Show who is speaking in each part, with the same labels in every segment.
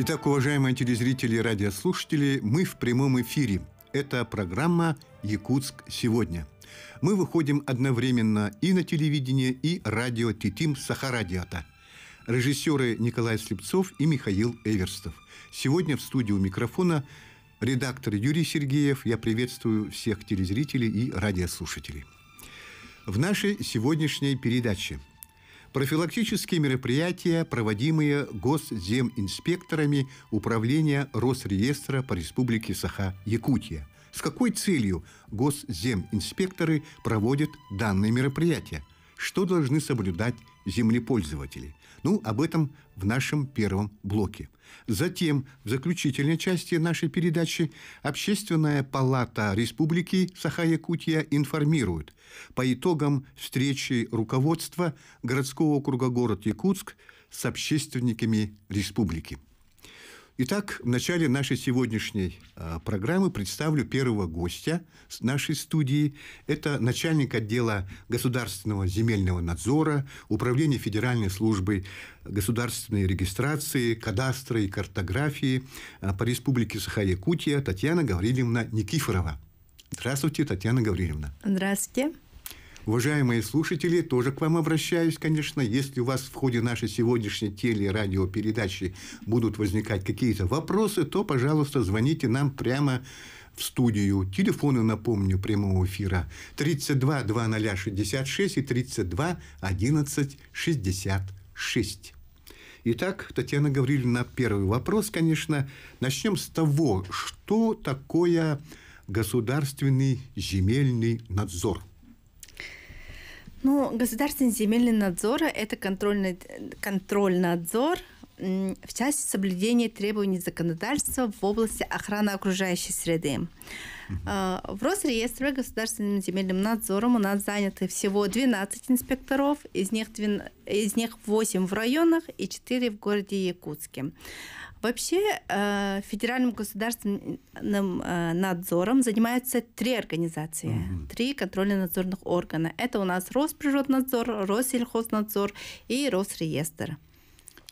Speaker 1: Итак, уважаемые телезрители и радиослушатели, мы в прямом эфире. Это программа «Якутск сегодня». Мы выходим одновременно и на телевидение, и радио «Титим Сахарадиата». Режиссеры Николай Слепцов и Михаил Эверстов. Сегодня в студию микрофона редактор Юрий Сергеев. Я приветствую всех телезрителей и радиослушателей. В нашей сегодняшней передаче – профилактические мероприятия, проводимые госземинспекторами Управления Росреестра по Республике Саха-Якутия. С какой целью госземинспекторы проводят данные мероприятия? Что должны соблюдать землепользователи? Ну, об этом в нашем первом блоке. Затем в заключительной части нашей передачи Общественная палата Республики Саха-Якутия информирует по итогам встречи руководства городского округа город Якутск с общественниками республики. Итак, в начале нашей сегодняшней а, программы представлю первого гостя нашей студии. Это начальник отдела государственного земельного надзора, управления Федеральной службы государственной регистрации, кадастра и картографии а, по республике Саха-Якутия Татьяна Гаврилевна Никифорова. Здравствуйте, Татьяна Гаврилевна.
Speaker 2: Здравствуйте.
Speaker 1: Уважаемые слушатели, тоже к вам обращаюсь, конечно. Если у вас в ходе нашей сегодняшней телерадиопередачи будут возникать какие-то вопросы, то, пожалуйста, звоните нам прямо в студию. Телефоны, напомню, прямого эфира 32 2066 и 32 11 66. Итак, Татьяна Гавриловна, первый вопрос, конечно. Начнем с того, что такое государственный земельный надзор?
Speaker 2: Ну, государственный земельный надзор – это контрольный, контроль-надзор в части соблюдения требований законодательства в области охраны окружающей среды. А, в Росреестре государственным земельным надзором у нас заняты всего 12 инспекторов, из них, 12, из них 8 в районах и 4 в городе Якутске. Вообще э, федеральным государственным э, надзором занимаются три организации, угу. три контрольно-надзорных органа. Это у нас Росприроднадзор, Россельхознадзор и Росреестр.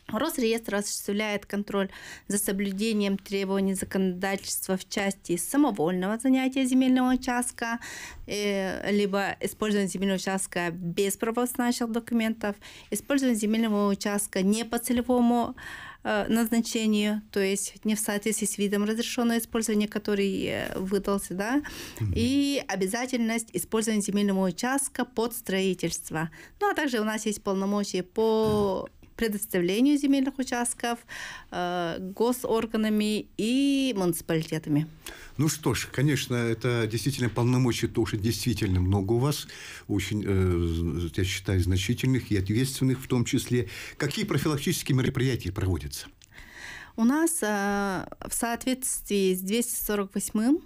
Speaker 2: Росреестр осуществляет контроль за соблюдением требований законодательства в части самовольного занятия земельного участка, э, либо использования земельного участка без правоосновательных документов, использования земельного участка не по целевому Э, назначению, то есть не в соответствии с видом разрешенного использования, который э, выдался, да, угу. и обязательность использования земельного участка под строительство. Ну, а также у нас есть полномочия по предоставлению земельных участков э, госорганами и муниципалитетами.
Speaker 1: Ну что ж, конечно, это действительно полномочий тоже действительно много у вас, очень, э, я считаю, значительных и ответственных в том числе. Какие профилактические мероприятия проводятся?
Speaker 2: У нас э, в соответствии с 248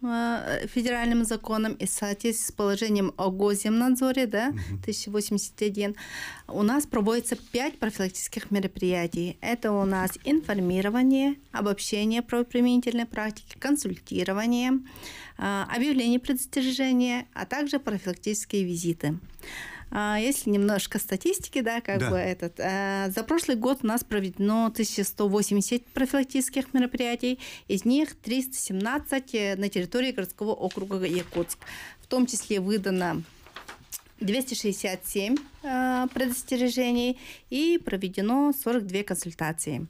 Speaker 2: Э, федеральным законом и в соответствии с положением о госземнадзоре, да, 1081, у нас проводится пять профилактических мероприятий. Это у нас информирование, обобщение правоприменительной практики, консультирование, э, объявление предостережения, а также профилактические визиты. А, Если немножко статистики, да, как да. бы этот. А, за прошлый год у нас проведено 1180 профилактических мероприятий, из них 317 э, на территории городского округа Якутск. В том числе выдано 267 э, а, предостережений и проведено 42 консультации.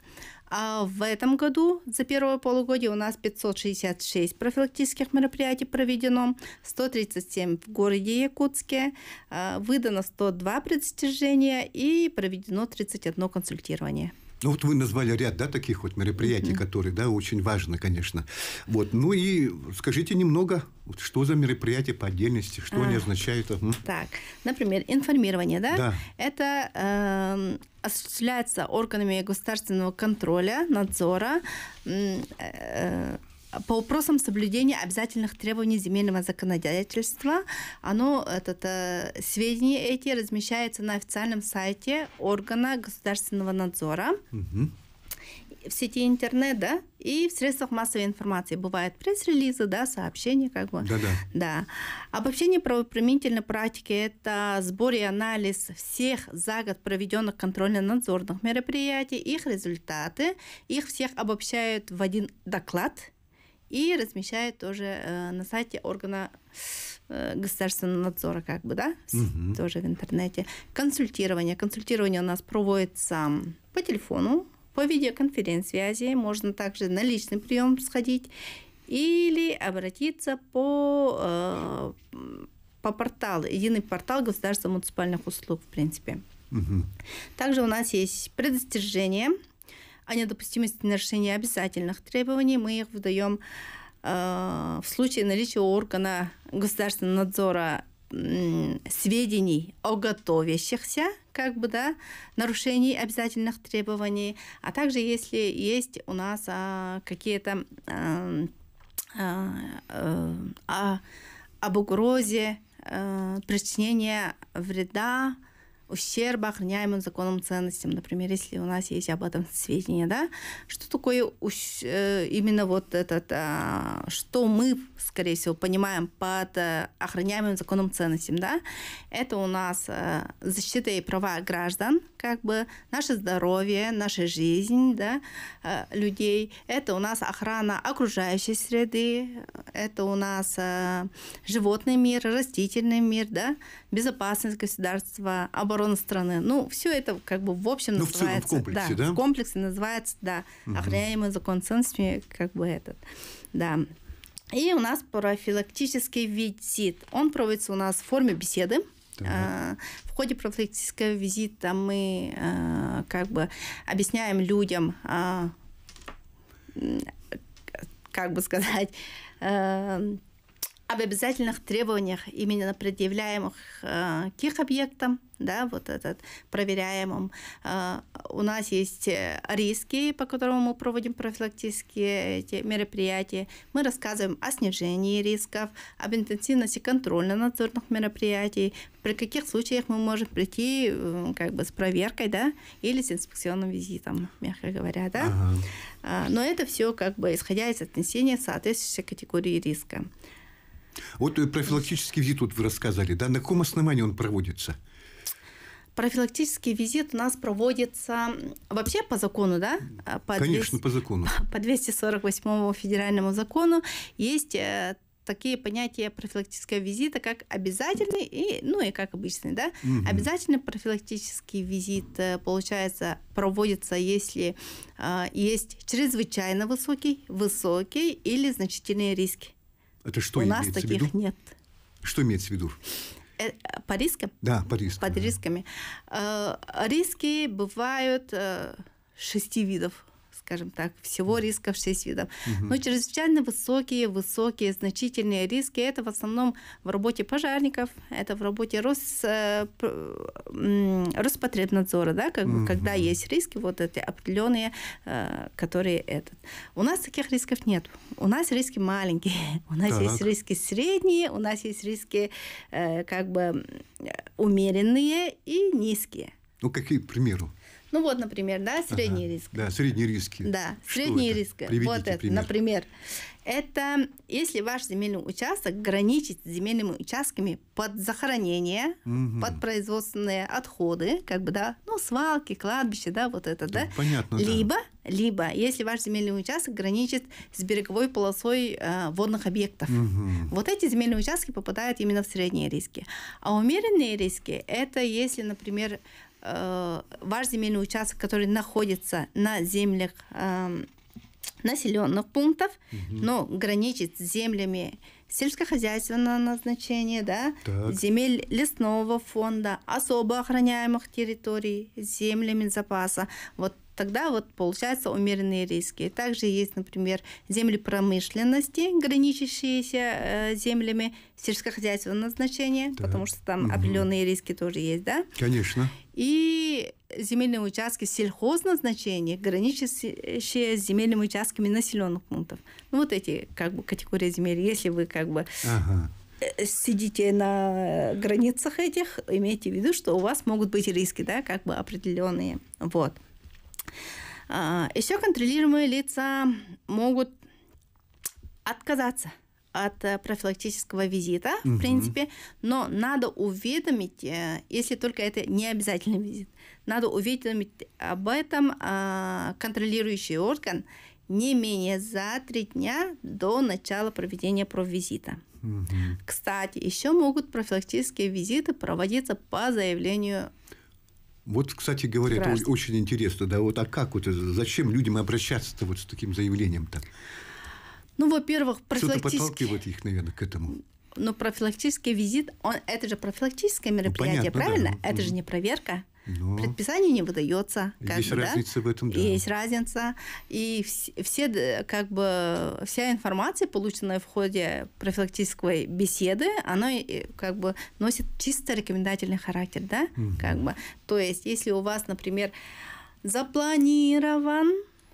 Speaker 2: А в этом году за первое полугодие у нас 566 профилактических мероприятий проведено, 137 в городе Якутске, а, выдано 102 предостережения и проведено 31 консультирование.
Speaker 1: Ну вот вы назвали ряд, да, таких вот мероприятий, mm-hmm. которые, да, очень важно, конечно. Вот, ну и скажите немного, вот, что за мероприятия по отдельности, что а, они означают? Угу.
Speaker 2: Так, например, информирование, да? Да. Это э, осуществляется органами государственного контроля, надзора. Э, э по вопросам соблюдения обязательных требований земельного законодательства, оно, это, э, сведения эти размещаются на официальном сайте органа государственного надзора. Угу в сети интернет, да, и в средствах массовой информации. Бывают пресс-релизы, да, сообщения, как бы. Да-да. Да. Обобщение правоприменительной практики – это сбор и анализ всех за год проведенных контрольно-надзорных мероприятий, их результаты. Их всех обобщают в один доклад – и размещает тоже э, на сайте органа э, государственного надзора, как бы, да, угу. тоже в интернете. Консультирование. Консультирование у нас проводится по телефону, по видеоконференц-связи, можно также на личный прием сходить или обратиться по, э, по порталу, единый портал государственных муниципальных услуг, в принципе. Угу. Также у нас есть предостережение – о недопустимости нарушения обязательных требований. Мы их выдаем э, в случае наличия органа государственного надзора сведений о готовящихся как бы, да, нарушений обязательных требований, а также если есть у нас а, какие-то а, а, а, об угрозе а, причинения вреда, ущерб охраняемым законом ценностям. Например, если у нас есть об этом сведения, да, что такое э, именно вот этот, а, что мы, скорее всего, понимаем под э, охраняемым законом ценностям, да, это у нас э, защита и права граждан, как бы наше здоровье, наша жизнь, да, людей, это у нас охрана окружающей среды, это у нас животный мир, растительный мир, да, безопасность государства, оборудование сторон страны. Ну, все это как бы в общем ну, называется... В, целом, в комплексе, да, да? В комплексе называется, да, угу. охраняемый закон санкциями, как бы этот, да. И у нас профилактический визит. Он проводится у нас в форме беседы. А, в ходе профилактического визита мы а, как бы объясняем людям, а, как бы сказать, об обязательных требованиях, именно предъявляемых э, к их объектам, да, вот этот проверяемым. Э, у нас есть э, риски, по которым мы проводим профилактические эти мероприятия. Мы рассказываем о снижении рисков, об интенсивности контрольно-надзорных мероприятий, при каких случаях мы можем прийти э, как бы с проверкой, да, или с инспекционным визитом, мягко говоря, да. Ага. Э, но это все как бы исходя из отнесения соответствующей категории риска.
Speaker 1: Вот э, профилактический визит вот вы рассказали, да? На каком основании он проводится?
Speaker 2: профилактический визит у нас проводится вообще по закону, да? А, по Конечно,
Speaker 1: 200, по закону.
Speaker 2: По 248 федеральному закону есть э, такие понятия профилактического визита, как обязательный и, ну и как обычный, да? Угу. Обязательный профилактический визит, э, получается, проводится, если э, есть чрезвычайно высокий, высокий или значительные риски.
Speaker 1: Это что У нас таких в нет. Что имеется в виду?
Speaker 2: Э, по рискам?
Speaker 1: Да, по рискам. Под
Speaker 2: да. рисками. Э, риски бывают э, шести видов скажем так, всего рисков в 6 видов. Угу. Но чрезвычайно высокие, высокие, значительные риски. Это в основном в работе пожарников, это в работе Рос, э, Роспотребнадзора, да, как, угу. когда есть риски, вот эти определенные, э, которые этот. У нас таких рисков нет. У нас риски маленькие, у нас так. есть риски средние, у нас есть риски э, как бы э, умеренные и низкие.
Speaker 1: Ну, какие, к примеру?
Speaker 2: Ну вот, например, да, средний ага, риск.
Speaker 1: Да, средний риски. Да, Что средний это? риск. Приведите вот это, пример.
Speaker 2: например. Это если ваш земельный участок граничит с земельными участками под захоронение, угу. под производственные отходы, как бы, да, ну, свалки, кладбище, да, вот это, да. Ну, да?
Speaker 1: Понятно, либо, да.
Speaker 2: либо, если ваш земельный участок граничит с береговой полосой э, водных объектов.
Speaker 1: Угу.
Speaker 2: Вот эти земельные участки попадают именно в средние риски. А умеренные риски – это если, например, Э, ваш земельный участок, который находится на землях эм, населенных пунктов, угу. но граничит с землями сельскохозяйственного назначения, да, так. земель лесного фонда, особо охраняемых территорий, землями запаса. Вот тогда вот получаются умеренные риски. Также есть, например, земли промышленности, граничащиеся э, землями сельскохозяйственного назначения, да. потому что там угу. определенные риски тоже есть, да? Конечно. И земельные участки сельхозназначения, граничащие с земельными участками населенных пунктов. Ну, вот эти как бы категории земель, если вы как бы ага. Э, сидите на границах этих, имейте в виду, что у вас могут быть риски, да, как бы определенные. Вот. А, Еще контролируемые лица могут отказаться от э, профилактического визита, угу. в принципе, но надо уведомить, э, если только это не обязательный визит, надо уведомить об этом э, контролирующий орган не менее за три дня до начала проведения провизита. Угу. Кстати, еще могут профилактические визиты проводиться по заявлению
Speaker 1: вот, кстати говоря, Граждан. это очень интересно, да, вот, а как вот, зачем людям обращаться-то вот с таким заявлением-то?
Speaker 2: Ну, во-первых, профилактически... Что-то подталкивает
Speaker 1: их, наверное, к этому.
Speaker 2: Но профилактический визит, он, это же профилактическое ну, мероприятие, ну, понятно, правильно? Да. Это же не проверка. Но... Ну. Предписание не выдается. Как Есть бы, разница да? в этом, да. Есть разница. И все, э, как бы, вся информация, полученная в ходе профилактической беседы, она э, как бы носит чисто рекомендательный характер, да? Угу. Как бы. То есть, если у вас, например, запланирован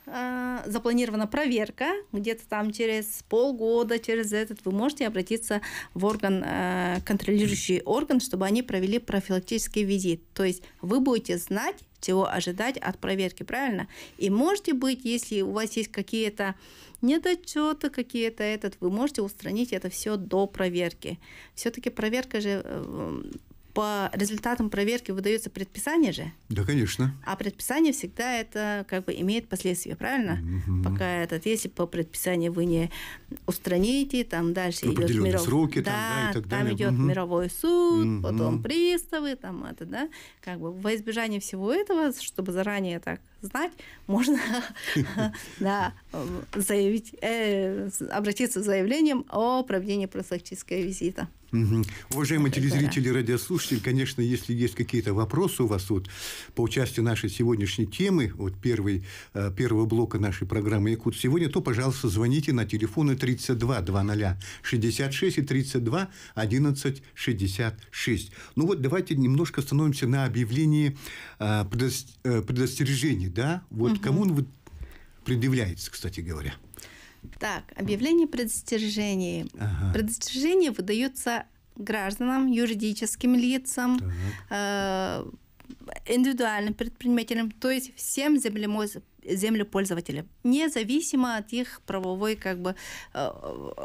Speaker 2: э, запланирована проверка, где-то там через полгода, через этот, вы можете обратиться в орган, э, контролирующий орган, чтобы они провели профилактический визит. То есть вы будете знать, чего ожидать от проверки, правильно? И можете быть, если у вас есть какие-то недочеты, какие-то этот, вы можете устранить это все до проверки. Все-таки проверка же э, по результатам проверки выдается предписание же?
Speaker 1: Да, конечно.
Speaker 2: А предписание всегда это как бы имеет последствия, правильно? Угу. Пока этот, если по предписанию вы не устраните, там дальше идет миров... сроки, да, там, да, и так там далее. идет угу. мировой суд, угу. потом приставы, там это, да, как бы во избежание всего этого, чтобы заранее так знать, можно да, заявить, э, обратиться с заявлением о проведении профилактического визита.
Speaker 1: Уважаемые телезрители, да. радиослушатели, конечно, если есть какие-то вопросы у вас вот, по участию нашей сегодняшней темы, вот первой, э, первого блока нашей программы «Якут сегодня», то, пожалуйста, звоните на телефоны 32 00 66 и 32 11 66. Ну вот давайте немножко остановимся на объявлении э, э, предостережений, да? Вот угу. кому он предъявляется, кстати говоря?
Speaker 2: Так, объявление предостережения. Ага. Предостережение выдается гражданам, юридическим лицам, э, индивидуальным предпринимателям, то есть всем землемоз землепользователям, независимо от их правовой как бы э,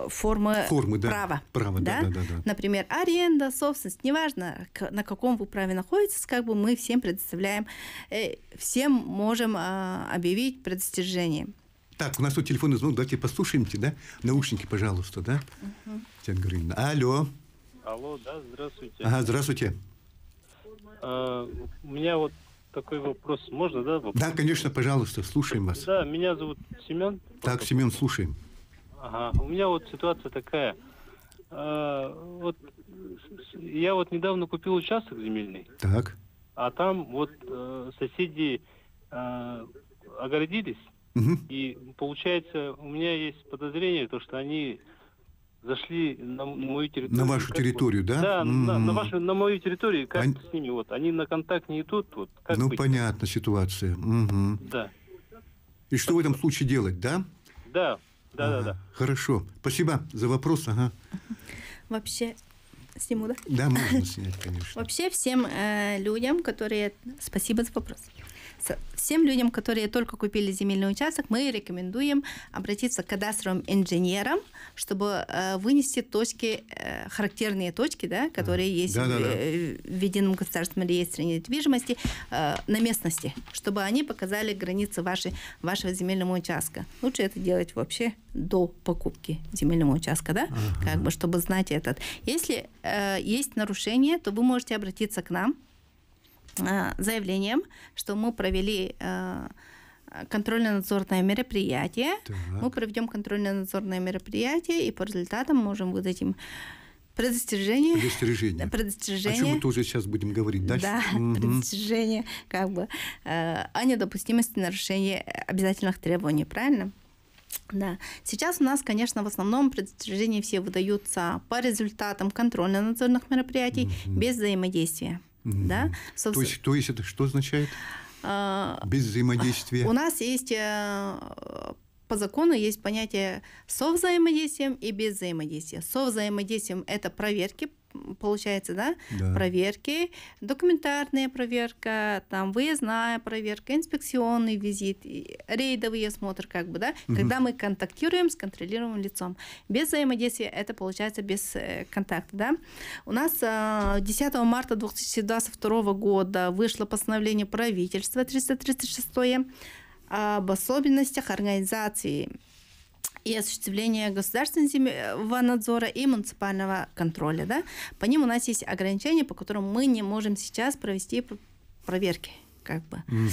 Speaker 2: формы, формы права. Да. права да? Да, да, да, да. Например, аренда, собственность, неважно, на каком вы праве находитесь, как бы мы всем предоставляем, э, всем можем а, объявить предостережение.
Speaker 1: Так, у нас тут телефонный звонок, давайте послушаемте, да? Наушники, пожалуйста, да? Угу. Татьяна Григорьевна. Алло. Алло, да, здравствуйте. Ага, здравствуйте. А, у меня вот такой вопрос. Можно, да? Вопрос? Да, конечно, пожалуйста, слушаем вас. Да, меня зовут Семен. Так, Семен, слушаем. Ага, у меня вот ситуация такая. А, вот я вот недавно купил участок земельный. Так. А там вот э, соседи э, огородились и получается, у меня есть подозрение, то, что они зашли на мою территорию. На вашу как территорию, вот, да? Да, mm на, на, вашу, на мою территорию, как Они... с ними, вот, они на контакт не идут, вот, как Ну, быть? понятна ситуация. Угу. Да. И что в этом случае делать, да? Да, да, ага. да, да. Хорошо, спасибо за вопрос, ага.
Speaker 2: Вообще, сниму, да? Да, можно
Speaker 1: снять, конечно.
Speaker 2: Вообще всем э, людям, которые... Спасибо за вопрос всем людям, которые только купили земельный участок, мы рекомендуем обратиться к кадастровым инженерам, чтобы э, вынести точки, э, характерные точки, да, которые есть да, в, да, да. Э, в Едином государственном реестре недвижимости на местности, чтобы они показали границы вашей, вашего земельного участка. Лучше это делать вообще до покупки земельного участка, да, ага. как бы, чтобы знать этот. Если э, есть нарушение, то вы можете обратиться к нам, Э, заявлением, что мы провели э, контрольно-надзорное мероприятие. Так. Мы проведем контрольно-надзорное мероприятие, и по результатам можем выдать им предостережение. Предостережение. Предостережение. О чем мы
Speaker 1: тоже сейчас будем говорить дальше. Да, угу.
Speaker 2: предостережение как бы э, о недопустимости нарушения обязательных требований, правильно? Да. Сейчас у нас, конечно, в основном предостережения все выдаются по результатам контрольно-надзорных мероприятий угу. без взаимодействия. Mm-hmm. Да? Собственно... То, есть,
Speaker 1: то есть это что означает? А, без взаимодействия. У нас
Speaker 2: есть э, по закону есть понятие со взаимодействием и без взаимодействия. Со взаимодействием – это проверки, получается, да? да, проверки, документарная проверка, там выездная проверка, инспекционный визит, рейдовый осмотр, как бы, да, угу. когда мы контактируем с контролируемым лицом. Без взаимодействия это получается без э, контакта, да. У нас э, 10 марта 2022 года вышло постановление правительства 336 об особенностях организации и осуществление государственного надзора и муниципального контроля. Да? По ним у нас есть ограничения, по которым мы не можем сейчас провести проверки. Как бы. Угу.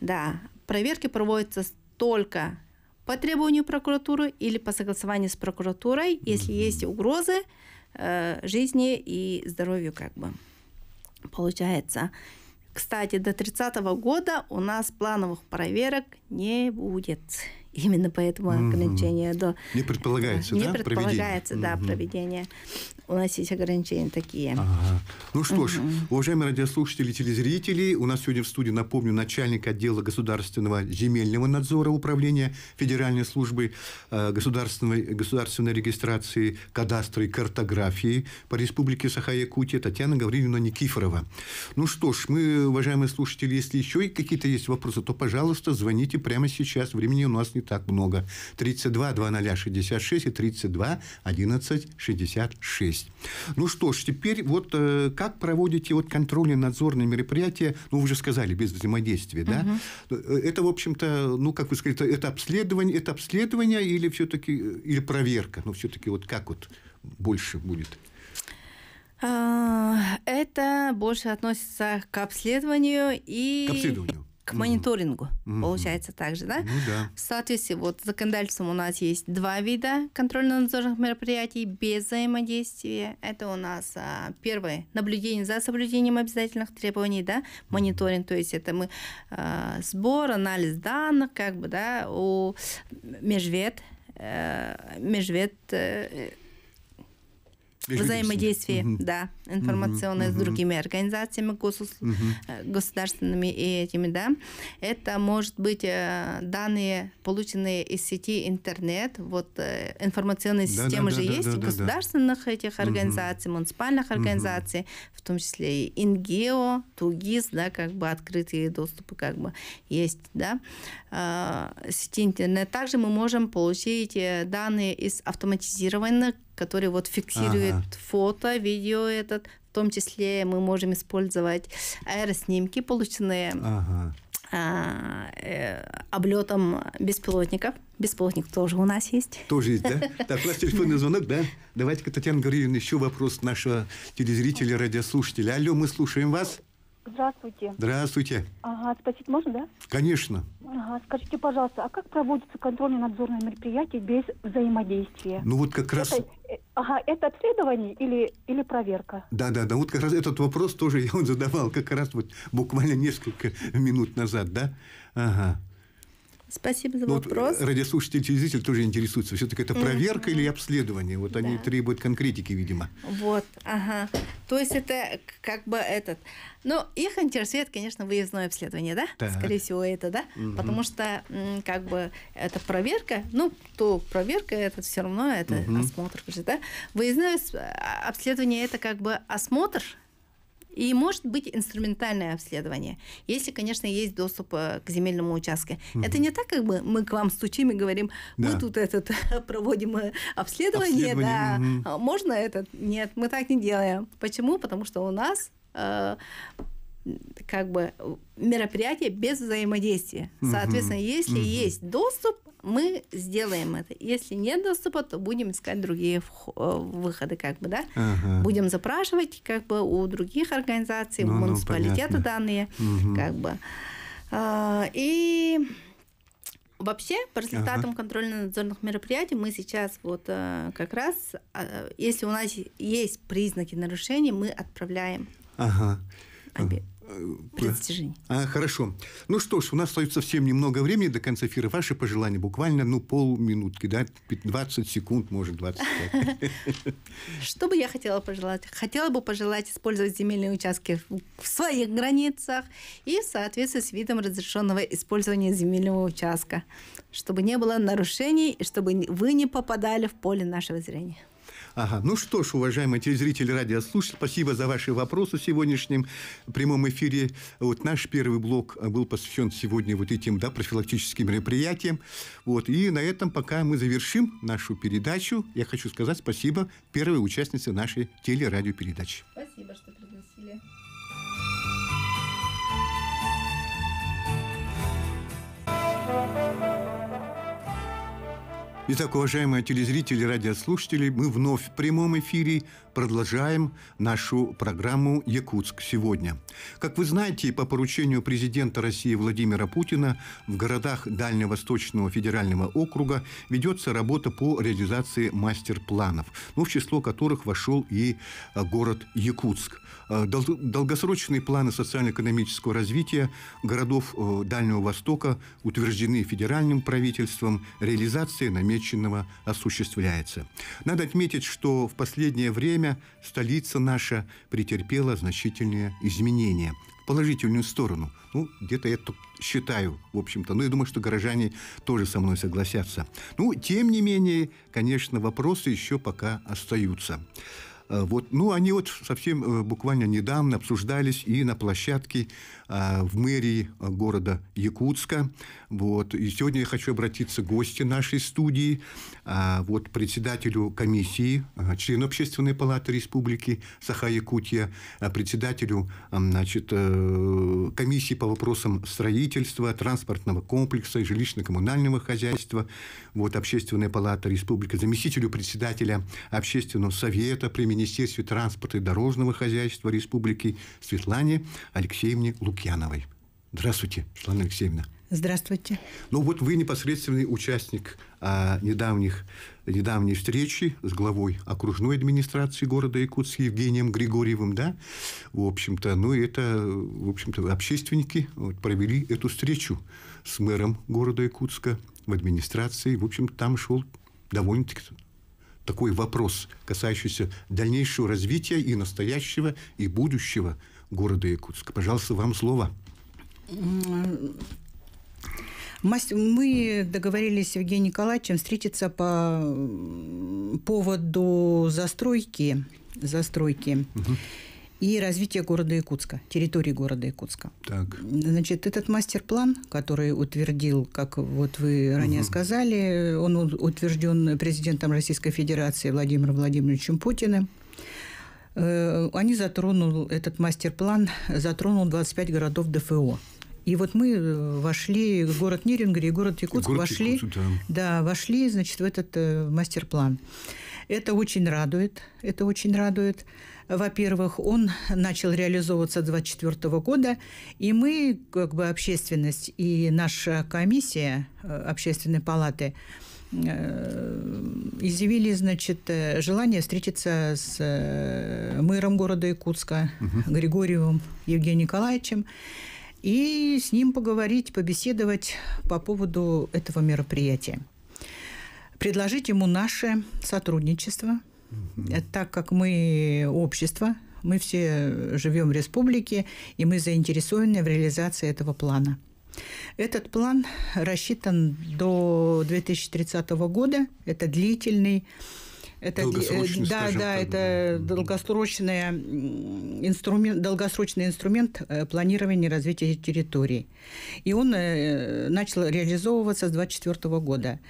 Speaker 2: Да, проверки проводятся только по требованию прокуратуры или по согласованию с прокуратурой, если угу. есть угрозы э, жизни и здоровью, как бы получается. Кстати, до 30 года у нас плановых проверок не будет именно поэтому угу. до...
Speaker 1: Не предполагается, да? Не предполагается, проведение. да,
Speaker 2: проведение. У нас есть ограничения такие.
Speaker 1: Ага. Ну что ж, уважаемые радиослушатели и телезрители, у нас сегодня в студии, напомню, начальник отдела государственного земельного надзора управления Федеральной службы э, государственной, государственной регистрации кадастра и картографии по республике Саха-Якутия Татьяна Гавриловна Никифорова. Ну что ж, мы, уважаемые слушатели, если еще какие-то есть вопросы, то, пожалуйста, звоните прямо сейчас. Времени у нас не так много. 32 0066 и 32 11 66. Ну что ж, теперь вот э, как проводите вот контрольно-надзорные мероприятия, ну вы же сказали, без взаимодействия, да? Угу. Это, в общем-то, ну как вы сказали, это, это обследование, это обследование или все-таки, э, или проверка? Ну все-таки вот как вот больше будет?
Speaker 2: А, это больше относится к обследованию и... К обследованию к угу. мониторингу, угу. получается также, да? Ну, да? В соответствии вот с законодательством у нас есть два вида контрольно-надзорных мероприятий без взаимодействия. Это у нас а, первое наблюдение за соблюдением обязательных требований, да, мониторинг, угу. то есть это мы а, сбор, анализ данных, как бы, да, у межвед, а, межвед э,
Speaker 1: взаимодействии, угу. да,
Speaker 2: информационное угу. с другими организациями госус... угу. государственными и этими, да. Это может быть э, данные, полученные из сети интернет, вот э, информационные системы да, же да, есть да, да, государственных да. этих организаций, угу. муниципальных организаций, угу. в том числе и ИНГЕО, тугиз да, как бы открытые доступы как бы есть, да. Э, сети интернет. Также мы можем получить э, данные из автоматизированных который вот фиксирует ага. фото, видео этот. В том числе мы можем использовать аэроснимки, полученные
Speaker 1: ага.
Speaker 2: А, э, облетом беспилотников. Беспилотник тоже у нас есть. Тоже есть, да? Так, у нас телефонный
Speaker 1: звонок, да? Давайте-ка, Татьяна Гавриевна, еще вопрос нашего телезрителя, радиослушателя. Алло, мы слушаем вас.
Speaker 2: Здравствуйте.
Speaker 1: Здравствуйте.
Speaker 2: Ага, спросить можно, да? Конечно. Ага, скажите, пожалуйста, а как проводится контрольно-надзорное мероприятие без взаимодействия? Ну вот как раз... Это, э, ага, это обследование или, или проверка?
Speaker 1: Да, да, да. Вот как раз этот вопрос тоже я вот задавал как раз вот буквально несколько минут назад, да? Ага.
Speaker 2: Спасибо за ну, вопрос. Вот
Speaker 1: радиослушатель, телезритель тоже интересуются. Все-таки это проверка mm-hmm. или обследование? Вот да. они требуют конкретики, видимо.
Speaker 2: Вот, ага. То есть это как бы этот... Ну, их интересует, конечно, выездное обследование, да? Так. Скорее всего, это, да? Угу. Потому что как бы это проверка, ну, то проверка, это все равно это угу. осмотр, да? Выездное а, обследование – это как бы осмотр, и может быть инструментальное обследование, если, конечно, есть доступ э, к земельному участку. Угу. Это не так, как бы мы к вам стучим и говорим, да. мы тут этот э, проводим э, обследование, обследование да, угу. можно этот? Нет, мы так не делаем. Почему? Потому что у нас как бы мероприятие без взаимодействия. Соответственно, если есть доступ, мы сделаем это. Если нет доступа, то будем искать другие э, выходы, как бы, да. Ага. Будем запрашивать, как бы, у других организаций, ну, ну муниципалитета ну, данные, угу. как бы. А, и Вообще, по результатам ага. контрольно-надзорных мероприятий мы сейчас вот э, как раз, а, если у нас есть признаки нарушений, мы отправляем
Speaker 1: ага. обед. При э, достижении. А, хорошо. Ну что ж, у нас остается совсем немного времени до конца эфира. Ваши пожелания буквально, ну, полминутки, да, 20 секунд, может, 25.
Speaker 2: Что бы я хотела пожелать? Хотела бы пожелать использовать земельные участки в своих границах и в соответствии с видом разрешенного использования земельного участка, чтобы не было нарушений и чтобы вы не попадали в поле нашего зрения.
Speaker 1: Ага, ну что ж, уважаемые телезрители, радиослушатели, спасибо за ваши вопросы в сегодняшнем прямом эфире. Вот наш первый блок э, был посвящен сегодня вот этим, да, профилактическим мероприятиям. Вот, и на этом пока мы завершим нашу передачу. Я хочу сказать спасибо первой участнице нашей телерадиопередачи. Спасибо, что пришли. Итак, уважаемые телезрители, радиослушатели, мы вновь в прямом эфире. Продолжаем нашу программу «Якутск сегодня». Как вы знаете, по поручению президента России Владимира Путина в городах Дальневосточного федерального округа ведется работа по реализации мастер-планов, ну, в число которых вошел и а, город Якутск. А, долгосрочные планы социально-экономического развития городов э, Дальнего Востока утверждены федеральным правительством, реализация намеченного осуществляется. Надо отметить, что в последнее время время столица наша претерпела значительные изменения в положительную сторону. Ну, где-то я тут считаю, в общем-то. Ну, я думаю, что горожане тоже со мной согласятся. Ну, тем не менее, конечно, вопросы еще пока остаются. Э, вот, ну, они вот совсем э, буквально недавно обсуждались и на площадке а, в мэрии а, города Якутска. Вот. И сегодня я хочу обратиться к гости нашей студии, а, вот, председателю комиссии, члену Общественной палаты Республики Саха-Якутия, председателю значит, э, комиссии по вопросам строительства, транспортного комплекса и жилищно-коммунального хозяйства, вот, Общественная палата Республики, заместителю председателя Общественного совета при Министерстве транспорта и дорожного хозяйства Республики Светлане Алексеевне Лукашенко. Лукьяновой. Здравствуйте, Светлана Алексеевна.
Speaker 3: Здравствуйте.
Speaker 1: Ну вот вы непосредственный участник а, недавних, недавней встречи с главой окружной администрации города Якутска Евгением Григорьевым, да? В общем-то, ну это, в общем-то, общественники вот, провели эту встречу с мэром города Якутска в администрации. В общем, там шел довольно-таки такой вопрос, касающийся дальнейшего развития и настоящего, и будущего – города Якутска. Пожалуйста, вам слово.
Speaker 3: Мы договорились с Евгением Николаевичем встретиться по поводу застройки, застройки угу. и развития города Якутска, территории города Якутска. Так. Значит, этот мастер-план, который утвердил, как вот вы ранее угу. сказали, он утвержден президентом Российской Федерации Владимиром Владимировичем Путиным. Э, они затронул, этот мастер-план затронул 25 городов ДФО. И вот мы э, вошли, в город Нерингри и город Якутск город вошли, Якутск, да. да, вошли, значит, в этот э, мастер-план. Это очень радует, это очень радует. Во-первых, он начал реализовываться с 2024 года, и мы, как бы общественность и наша комиссия общественной палаты, Э, изъявили, значит, э, желание встретиться с э, мэром города Якутска угу. Григорьевым Евгением Николаевичем и с ним поговорить, побеседовать по поводу этого мероприятия. Предложить ему наше сотрудничество, угу. так как мы общество, мы все живем в республике, и мы заинтересованы в реализации этого плана. Этот план рассчитан до 2030 года. Это длительный это, да, да, это долгосрочный инструмент, долгосрочный инструмент э, планирования и развития территории. И он э, начал реализовываться с 2024 года.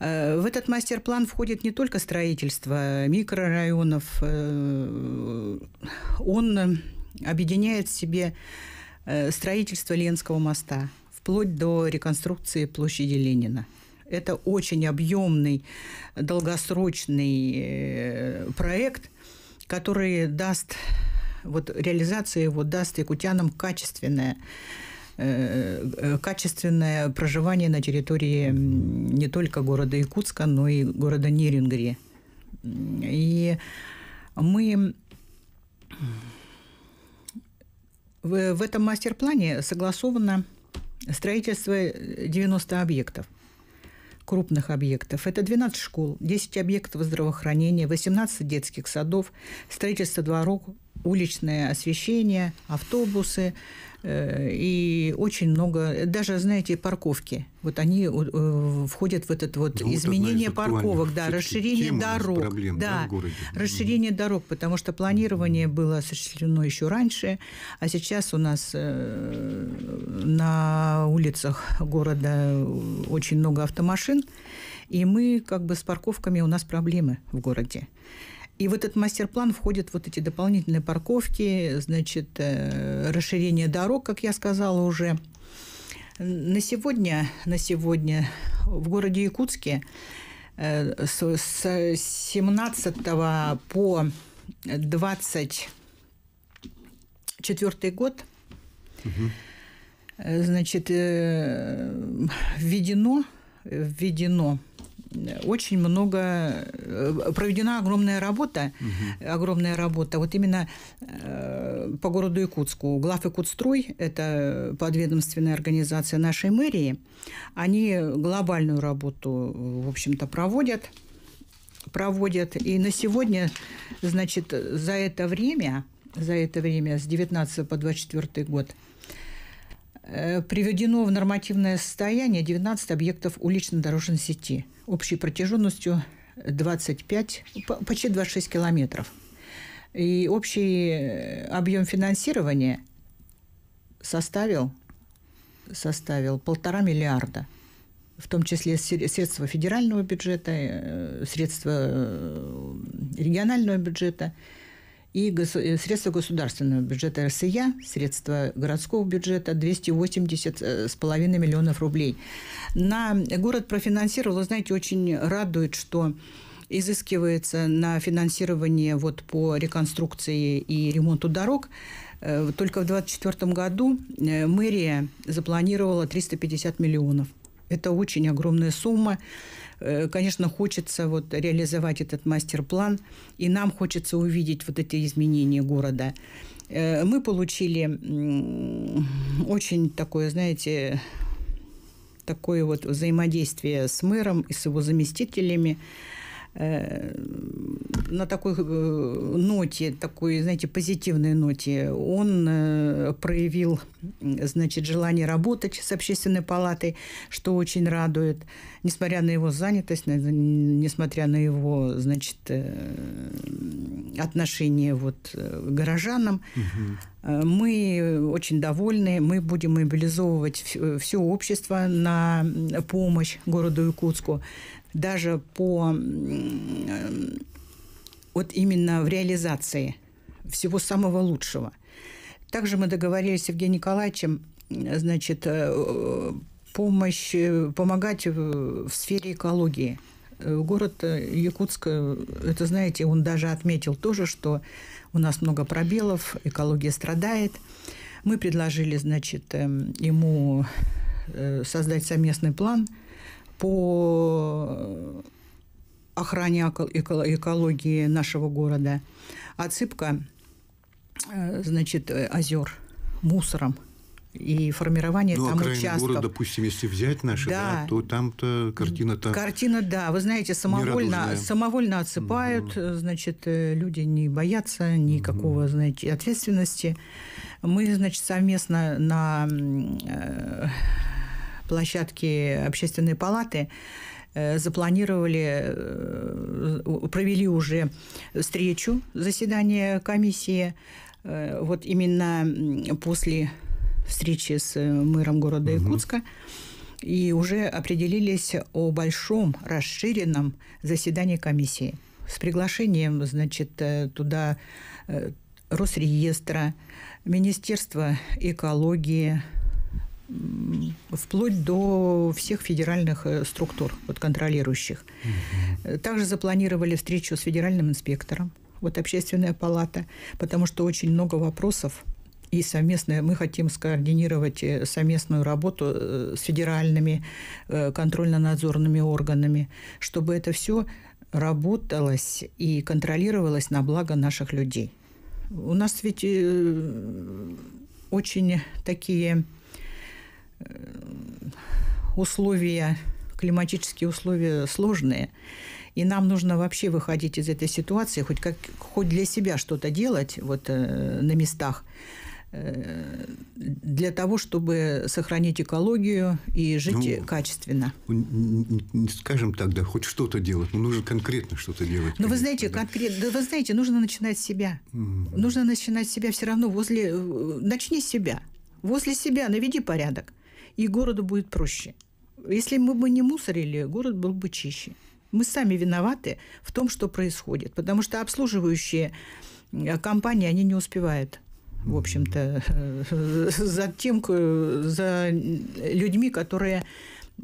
Speaker 3: Э, в этот мастер-план входит не только строительство микрорайонов, он объединяет в себе строительство Ленского моста – вплоть до реконструкции площади Ленина. Это очень объемный, долгосрочный э, проект, который даст, вот реализация его даст якутянам качественное э, э, качественное проживание на территории не только города Якутска, но и города Нерингри. И мы в этом мастер-плане согласовано строительство 90 э, объектов крупных объектов. Это 12 школ, 10 объектов здравоохранения, 18 детских садов, строительство дворов, уличное освещение, автобусы, Э, и очень много, даже, знаете, парковки. Вот они э, входят в этот вот ну, изменение вот парковок, да, расширение дорог, проблем, да, да городе. расширение дорог, потому что планирование было осуществлено еще раньше, а сейчас у нас э, на улицах города очень много автомашин, и мы как бы с парковками у нас проблемы в городе. И в этот мастер-план входят вот эти дополнительные парковки, значит, э, расширение дорог, как я сказала уже. На сегодня, на сегодня в городе Якутске э, с 17 по 24 год угу. значит, введено, введено очень много э, проведена огромная работа, угу. огромная работа. Вот именно э, по городу Якутску глав Якутстрой, это подведомственная организация нашей мэрии, они глобальную работу, в общем-то, проводят, проводят. И на сегодня, значит, за это время, за это время с 19 по 24 год Э, приведено в нормативное состояние 19 объектов улично-дорожной сети общей протяженностью 25, почти 26 километров. И общий э, объем финансирования составил, составил полтора миллиарда в том числе средства федерального бюджета, э, средства регионального бюджета – и э, средства государственного бюджета РСЯ, средства городского бюджета 280,5 э, миллионов рублей. На город профинансировал, вы знаете, очень радует, что изыскивается на финансирование вот по реконструкции и ремонту дорог. Э, только в 2024 году мэрия запланировала 350 миллионов – это очень огромная сумма. Э, конечно, хочется вот реализовать этот мастер-план, и нам хочется увидеть вот эти изменения города. Э, мы получили очень такое, знаете, такое вот взаимодействие с мэром и с его заместителями. Э, на такой э, ноте, такой, знаете, позитивной ноте, он э, проявил, значит, желание работать с общественной палатой, что очень радует, несмотря на его занятость, несмотря на его, значит, отношение вот к горожанам. Угу. Мы очень довольны, мы будем мобилизовывать все общество на помощь городу Якутску даже по вот именно в реализации всего самого лучшего. Также мы договорились с Евгением Николаевичем, значит, э, помощь, э, помогать в, в сфере экологии. Э, город Якутск, это, знаете, он даже отметил тоже, что у нас много пробелов, экология страдает. Мы предложили, значит, эм, ему создать совместный план – по э, охране экологии нашего города, отсыпка а э, значит, э, озер мусором и формирование ну, там участков. города
Speaker 1: допустим, если взять наши, да, да то там-то картина-то
Speaker 3: Картина, да. Вы знаете, самовольно, самовольно отсыпают, угу. значит, люди не боятся никакого, угу. знаете, ответственности. Мы, значит, совместно на площадке общественной палаты э, запланировали, э, провели уже встречу, заседание комиссии. Э, вот именно после встречи с мэром города Якутска. И уже определились о большом расширенном заседании комиссии с приглашением, значит, туда Росреестра, Министерства экологии, вплоть до всех федеральных э, структур, вот контролирующих. Угу. Также запланировали встречу с федеральным инспектором, вот общественная палата, потому что очень много вопросов и совместное, мы хотим скоординировать э, совместную работу э, с федеральными контрольно-надзорными органами, чтобы это все работалось и контролировалось на благо наших людей. У нас ведь очень такие Э, условия, климатические условия сложные, и нам нужно вообще выходить из этой ситуации, хоть, как, хоть для себя что-то делать вот, э, на местах, э, для того, чтобы сохранить экологию и жить ну,
Speaker 1: качественно. Ну, скажем так, да, хоть что-то делать, но нужно конкретно что-то делать. Но
Speaker 3: ну, вы знаете, да. конкретно, да, вы знаете, нужно начинать с себя. Mm. Нужно начинать с себя все равно возле... Э, начни с себя. Возле себя наведи порядок и городу будет проще. Если мы бы не мусорили, город был бы чище. Мы сами виноваты в том, что происходит, потому что обслуживающие э, компании, они не успевают в общем-то, э, за тем, за людьми, которые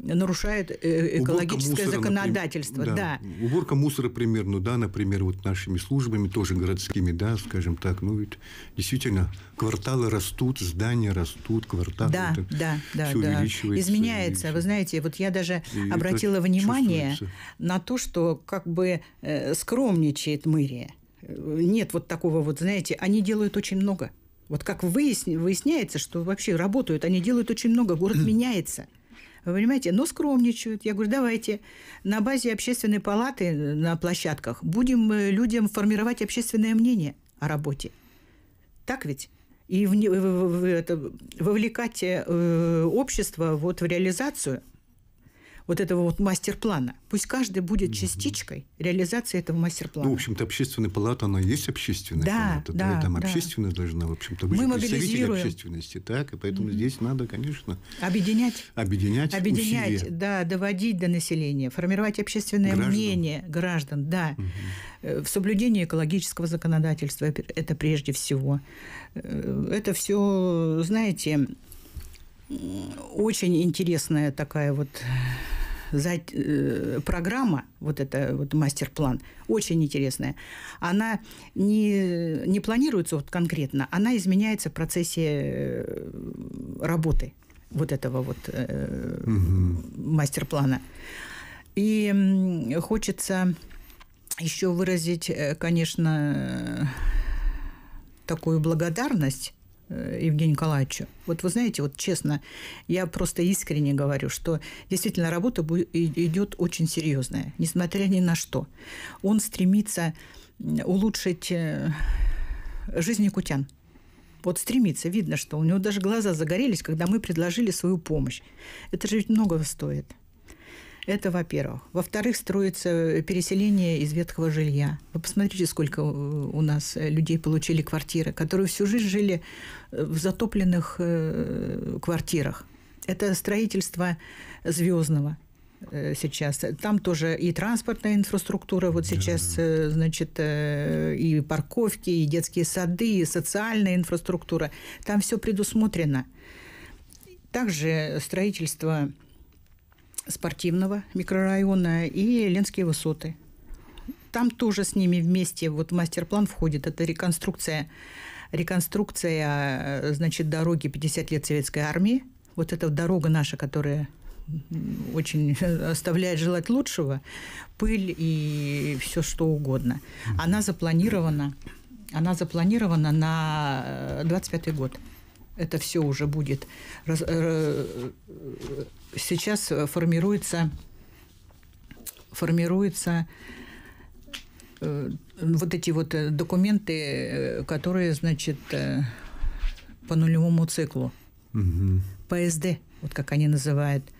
Speaker 3: нарушает э, экологическое мусора, законодательство. Например, да. да.
Speaker 1: Уборка мусора примерно, да, например, вот нашими службами, тоже городскими, да, скажем так. Ну, ведь действительно, кварталы растут, здания растут, кварталы. Да, это да,
Speaker 3: да, все да. Увеличивается, Изменяется. Вы знаете, вот я даже обратила внимание чувствуется. на то, что как бы э, скромничает мэрия. Э, нет вот такого вот, знаете, они делают очень много. Вот как выясни, выясняется, что вообще работают, они делают очень много, город меняется. Вы понимаете? Но скромничают. Я говорю, давайте на базе общественной палаты э, на площадках будем э, людям формировать общественное мнение о работе. Так ведь? И в, в, в, это, вовлекать э, э общество вот в реализацию – вот этого вот мастер-плана. Пусть каждый будет частичкой реализации этого мастер-плана. Ну, в
Speaker 1: общем-то, общественная палата, она есть общественная да, палата, да, да, там да. общественная должна, в общем-то, быть Мы представитель общественности, так, и поэтому mm-hmm. здесь надо, конечно... Объединять. Объединять Объединять, усилия.
Speaker 3: да, доводить до населения, формировать общественное граждан. мнение граждан, да. Mm-hmm. В соблюдении экологического законодательства это прежде всего. Э, это все, знаете, очень интересная такая вот за, э, программа, вот это вот мастер-план, очень интересная. Она не, не планируется вот конкретно, она изменяется в процессе э, работы вот этого вот э, угу. мастер-плана. И хочется еще выразить, э, конечно, такую благодарность Э, Евгению Николаевичу. Вот вы знаете, вот честно, я просто искренне говорю, что действительно работа идет очень серьезная, несмотря ни на что. Он стремится улучшить э, жизнь якутян. Вот стремится, видно, что у него даже глаза загорелись, когда мы предложили свою помощь. Это же ведь многого стоит. Это во-первых. Во-вторых, строится э, переселение из ветхого жилья. Вы посмотрите, сколько э, у нас э, людей получили квартиры, которые всю жизнь жили в затопленных квартирах. Это строительство звездного сейчас. Там тоже и транспортная инфраструктура, вот сейчас, значит, и парковки, и детские сады, и социальная инфраструктура. Там все предусмотрено. Также строительство спортивного микрорайона и Ленские высоты. Там тоже с ними вместе вот в мастер-план входит. Это реконструкция, реконструкция э, значит, дороги 50 лет Советской армии. Вот эта дорога наша, которая очень оставляет желать лучшего, пыль и все что угодно. Она запланирована, она запланирована на 25 э, год. Это все уже будет э, сейчас э, формируется, формируется э, вот эти вот э, документы, которые, значит, по нулевому циклу. Угу. ПСД, вот как они называют –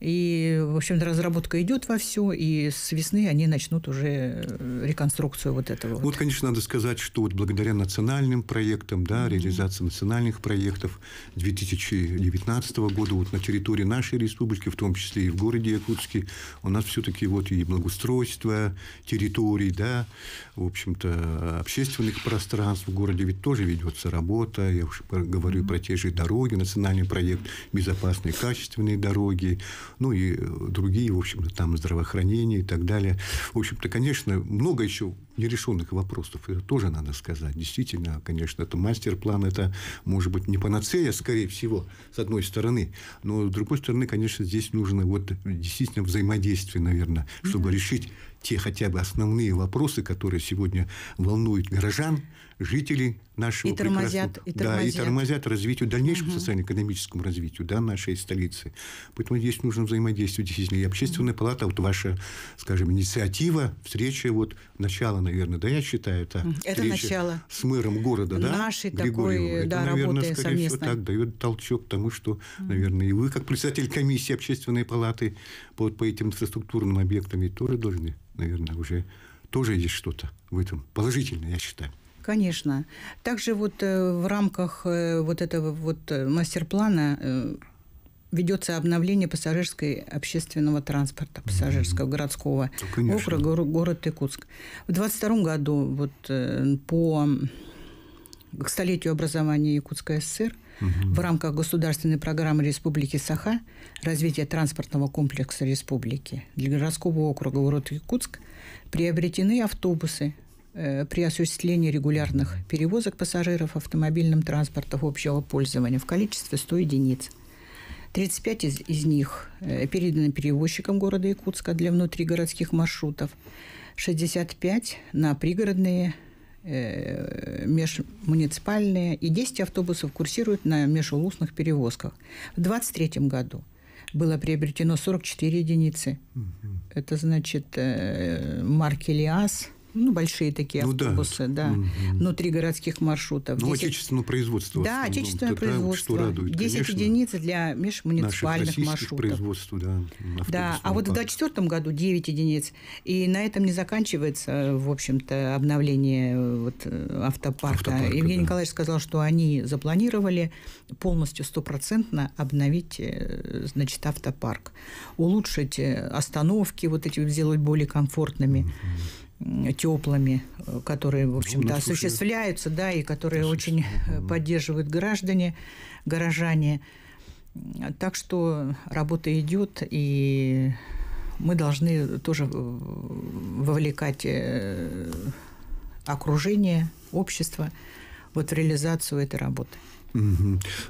Speaker 3: и, в общем-то, разработка идет во все, и с весны они начнут уже э, реконструкцию вот этого. Вот,
Speaker 1: вот. конечно, надо сказать, что вот благодаря национальным проектам, да, реализации национальных проектов 2019 года вот на территории нашей республики, в том числе и в городе Якутске, у нас все-таки вот и благоустройство территорий, да, в общем-то, общественных пространств в городе ведь тоже ведется работа. Я уже говорю mm-hmm. про те же дороги, национальный проект «Безопасные качественные дороги» ну и э, другие, в общем-то, там здравоохранение и так далее. В общем-то, конечно, много еще нерешенных вопросов, это тоже надо сказать. Действительно, конечно, это мастер-план, это, может быть, не панацея, скорее всего, с одной стороны, но с другой стороны, конечно, здесь нужно вот действительно взаимодействие, наверное, чтобы mm-hmm. решить те хотя бы основные вопросы, которые сегодня волнуют горожан, жители нашего и тормозят, прекрасного... и тормозят. Да, и тормозят развитию, дальнейшему угу. социально-экономическому развитию да, нашей столицы. Поэтому здесь нужно взаимодействие. действительно. И общественная угу. палата, вот ваша, скажем, инициатива, встреча, вот начало, наверное, да, я считаю, это, это начало. с мэром города, да, Нашей Григорьева. такой, это, да, наверное, работы скорее совместной. всего, так дает толчок к тому, что, наверное, и вы, как представитель комиссии общественной палаты по, по этим инфраструктурным объектам, ведь тоже должны, наверное, уже тоже есть что-то в этом положительное, я считаю.
Speaker 3: Конечно. Также вот э, в рамках э, вот этого вот э, мастер-плана ведется обновление пассажирской общественного транспорта, пассажирского городского ну, округа, город Иркутск. В 22 году вот по к столетию образования Якутской ССР угу. в рамках государственной программы Республики Саха «Развитие транспортного комплекса республики» для городского округа город Якутск приобретены автобусы Э, при осуществлении регулярных перевозок пассажиров автомобильным транспортом общего пользования в количестве 100 единиц. 35 из, из них э, переданы перевозчикам города Якутска для внутригородских маршрутов, 65 на пригородные э, межмуниципальные и 10 автобусов курсируют на межулусных перевозках. В 2023 году было приобретено 44 единицы. Угу. Это значит марки ЛиАЗ ну, большие такие ну, автобусы, да, да угу. Ну, внутри городских маршрутов. Ну, отечественного
Speaker 1: производства. Да, ну, отечественное это, производство. Что радует, 10 конечно, единиц
Speaker 3: для межмуниципальных маршрутов.
Speaker 1: производства, да. Да, а вот парк. в
Speaker 3: 2024 году 9 единиц. И на этом не заканчивается, в общем-то, обновление э, вот, э, автопарка. автопарка Евгений да. Николаевич сказал, что они запланировали полностью, стопроцентно обновить, э, значит, автопарк. Улучшить остановки, вот эти сделать более комфортными. Угу теплыми, э, которые, в ну, общем-то, ну, осуществляются, да, и которые очень э, поддерживают граждане, горожане. Так что работа идет, и мы должны тоже э, вовлекать окружение, общество вот в реализацию этой работы.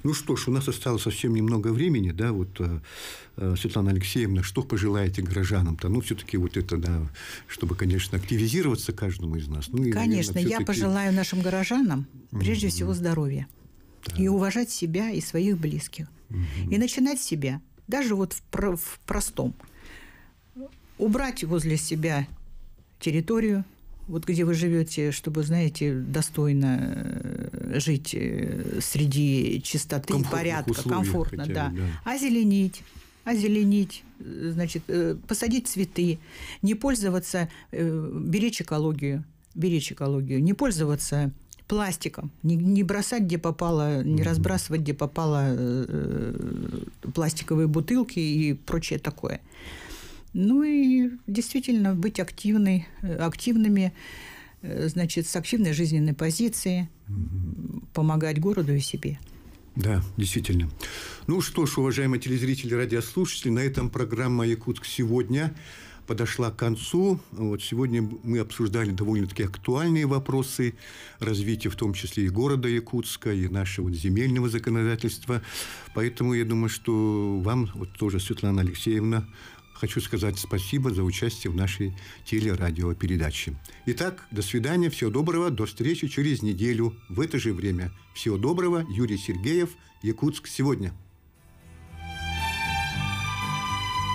Speaker 1: Ну что ж, у нас осталось совсем немного времени, да, вот э, э, Светлана Алексеевна, что пожелаете горожанам-то? Ну, все-таки вот это, да, чтобы, конечно, активизироваться каждому из нас. Ну, конечно, я пожелаю
Speaker 3: нашим горожанам прежде угу. всего здоровья. Да. И уважать себя и своих близких. Угу. И начинать себя, даже вот в, в простом. Убрать возле себя территорию, вот где вы живете, чтобы, знаете, достойно э, жить э, среди чистоты и порядка, комфортно, хотя бы, да. да. Озеленить, озеленить, э, значит, посадить цветы, не пользоваться, беречь экологию, беречь экологию, не пользоваться пластиком, не, не бросать где попало, не разбрасывать где попало пластиковые бутылки и прочее такое. Ну и действительно быть активной, э, активными, э, значит, с активной жизненной позиции, угу. помогать городу и себе.
Speaker 1: Да, действительно. Ну что ж, уважаемые телезрители, радиослушатели, на этом программа «Якутск сегодня» подошла к концу. Вот сегодня мы обсуждали довольно-таки актуальные вопросы развития, в том числе и города Якутска, и нашего земельного законодательства. Поэтому я думаю, что вам вот тоже, Светлана Алексеевна, хочу сказать спасибо за участие в нашей телерадиопередаче. Итак, до свидания, всего доброго, до встречи через неделю в это же время. Всего доброго, Юрий Сергеев, Якутск сегодня.